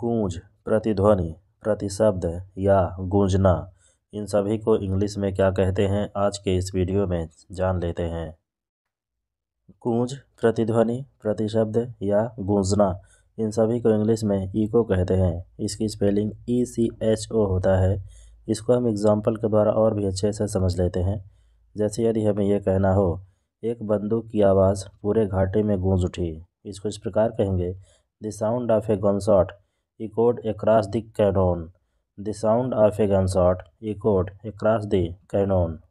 गूंज प्रतिध्वनि प्रतिशब्द या गूंजना इन सभी को इंग्लिश में क्या कहते हैं आज के इस वीडियो में जान लेते हैं गूंज प्रतिध्वनि प्रतिशब्द या गूंजना इन सभी को इंग्लिश में ईको कहते हैं इसकी स्पेलिंग ई सी एच ओ होता है इसको हम एग्ज़ाम्पल के द्वारा और भी अच्छे से समझ लेते हैं जैसे यदि हमें यह कहना हो एक बंदूक की आवाज़ पूरे घाटे में गूंज उठी इसको इस प्रकार कहेंगे the sound of a gun shot echoed across the canyon. The sound of a gunshot echoed across the canyon.